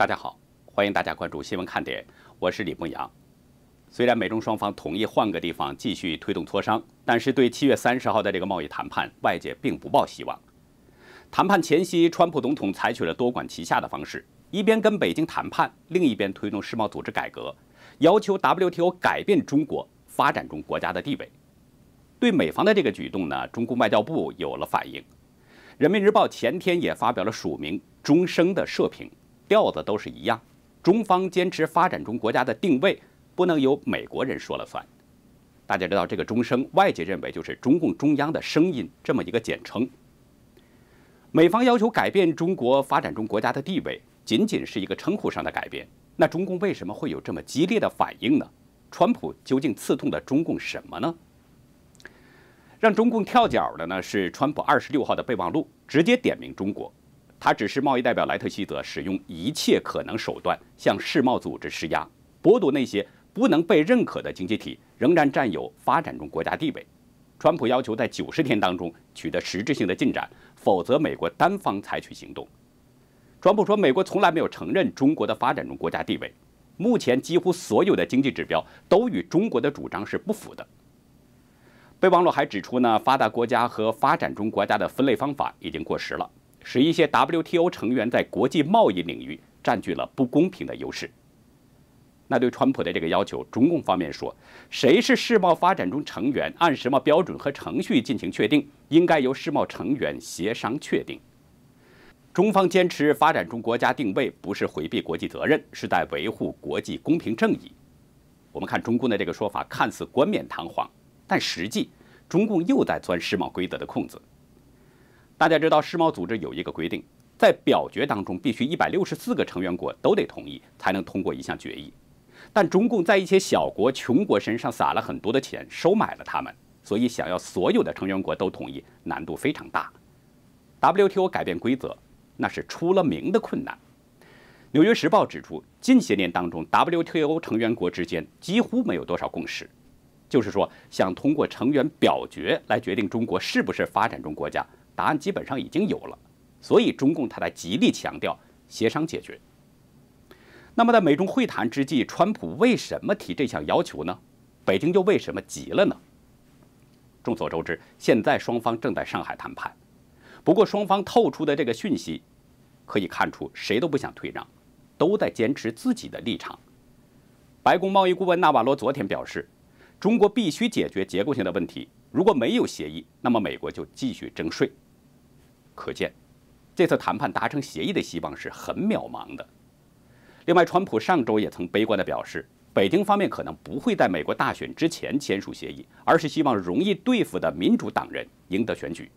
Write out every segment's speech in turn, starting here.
大家好，欢迎大家关注新闻看点，我是李梦阳。虽然美中双方同意换个地方继续推动磋商，但是对七月三十号的这个贸易谈判，外界并不抱希望。谈判前夕，川普总统采取了多管齐下的方式，一边跟北京谈判，另一边推动世贸组织改革，要求 WTO 改变中国发展中国家的地位。对美方的这个举动呢，中国外交部有了反应，《人民日报》前天也发表了署名终生”的社评。调子都是一样，中方坚持发展中国家的定位，不能由美国人说了算。大家知道这个“钟声”，外界认为就是中共中央的声音这么一个简称。美方要求改变中国发展中国家的地位，仅仅是一个称呼上的改变。那中共为什么会有这么激烈的反应呢？川普究竟刺痛了中共什么呢？让中共跳脚的呢是川普二十六号的备忘录，直接点名中国。他指示贸易代表莱特希泽使用一切可能手段向世贸组织施压，剥夺那些不能被认可的经济体仍然占有发展中国家地位。川普要求在九十天当中取得实质性的进展，否则美国单方采取行动。川普说：“美国从来没有承认中国的发展中国家地位，目前几乎所有的经济指标都与中国的主张是不符的。”备忘录还指出呢，发达国家和发展中国家的分类方法已经过时了。使一些 WTO 成员在国际贸易领域占据了不公平的优势。那对川普的这个要求，中共方面说，谁是世贸发展中成员，按什么标准和程序进行确定，应该由世贸成员协商确定。中方坚持发展中国家定位不是回避国际责任，是在维护国际公平正义。我们看中共的这个说法看似冠冕堂皇，但实际中共又在钻世贸规则的空子。大家知道世贸组织有一个规定，在表决当中必须一百六十四个成员国都得同意才能通过一项决议。但中共在一些小国、穷国身上撒了很多的钱，收买了他们，所以想要所有的成员国都同意，难度非常大。WTO 改变规则，那是出了名的困难。《纽约时报》指出，近些年当中，WTO 成员国之间几乎没有多少共识，就是说想通过成员表决来决定中国是不是发展中国家。答案基本上已经有了，所以中共他在极力强调协商解决。那么在美中会谈之际，川普为什么提这项要求呢？北京又为什么急了呢？众所周知，现在双方正在上海谈判，不过双方透出的这个讯息，可以看出谁都不想退让，都在坚持自己的立场。白宫贸易顾问纳瓦罗昨天表示，中国必须解决结构性的问题。如果没有协议，那么美国就继续征税。可见，这次谈判达成协议的希望是很渺茫的。另外，川普上周也曾悲观地表示，北京方面可能不会在美国大选之前签署协议，而是希望容易对付的民主党人赢得选举。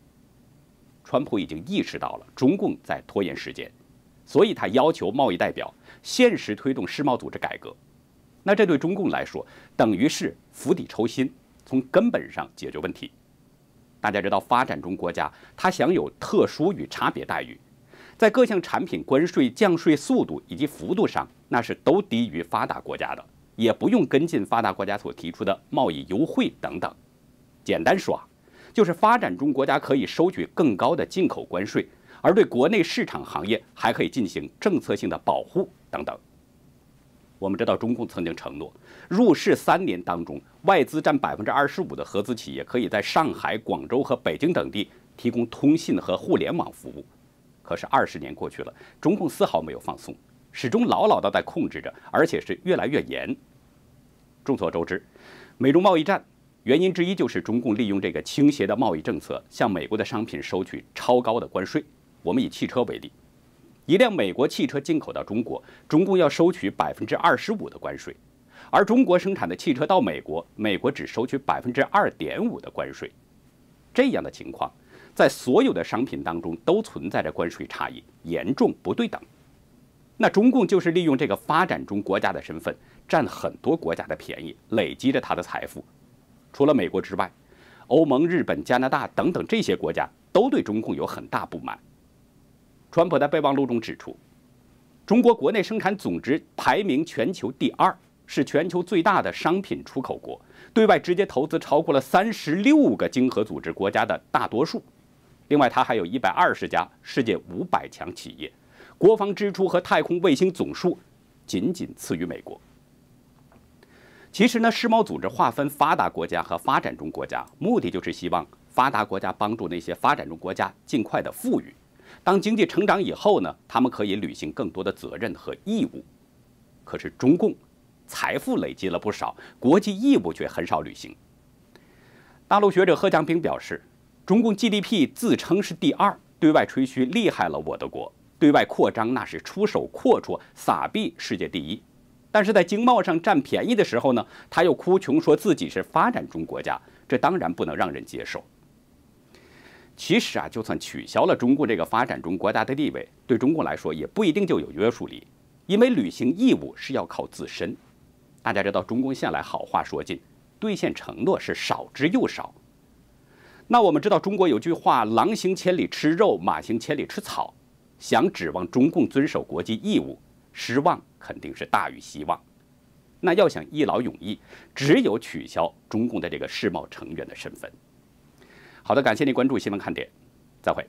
川普已经意识到了中共在拖延时间，所以他要求贸易代表现实推动世贸组织改革。那这对中共来说，等于是釜底抽薪。从根本上解决问题。大家知道，发展中国家它享有特殊与差别待遇，在各项产品关税降税速度以及幅度上，那是都低于发达国家的，也不用跟进发达国家所提出的贸易优惠等等。简单说，就是发展中国家可以收取更高的进口关税，而对国内市场行业还可以进行政策性的保护等等。我们知道，中共曾经承诺，入市三年当中，外资占百分之二十五的合资企业，可以在上海、广州和北京等地提供通信和互联网服务。可是二十年过去了，中共丝毫没有放松，始终牢牢地在控制着，而且是越来越严。众所周知，美中贸易战原因之一就是中共利用这个倾斜的贸易政策，向美国的商品收取超高的关税。我们以汽车为例。一辆美国汽车进口到中国，中共要收取百分之二十五的关税，而中国生产的汽车到美国，美国只收取百分之二点五的关税。这样的情况，在所有的商品当中都存在着关税差异，严重不对等。那中共就是利用这个发展中国家的身份，占很多国家的便宜，累积着他的财富。除了美国之外，欧盟、日本、加拿大等等这些国家都对中共有很大不满。川普在备忘录中指出，中国国内生产总值排名全球第二，是全球最大的商品出口国，对外直接投资超过了三十六个经合组织国家的大多数。另外，它还有一百二十家世界五百强企业，国防支出和太空卫星总数仅仅次于美国。其实呢，世贸组织划分发达国家和发展中国家，目的就是希望发达国家帮助那些发展中国家尽快的富裕。当经济成长以后呢，他们可以履行更多的责任和义务。可是中共财富累积了不少，国际义务却很少履行。大陆学者贺强平表示，中共 GDP 自称是第二，对外吹嘘厉害了我的国，对外扩张那是出手阔绰，撒币世界第一。但是在经贸上占便宜的时候呢，他又哭穷，说自己是发展中国家，这当然不能让人接受。其实啊，就算取消了中国这个发展中国家的地位，对中国来说也不一定就有约束力，因为履行义务是要靠自身。大家知道，中共向来好话说尽，兑现承诺是少之又少。那我们知道，中国有句话：“狼行千里吃肉，马行千里吃草。”想指望中共遵守国际义务，失望肯定是大于希望。那要想一劳永逸，只有取消中共的这个世贸成员的身份。好的，感谢您关注新闻看点，再会。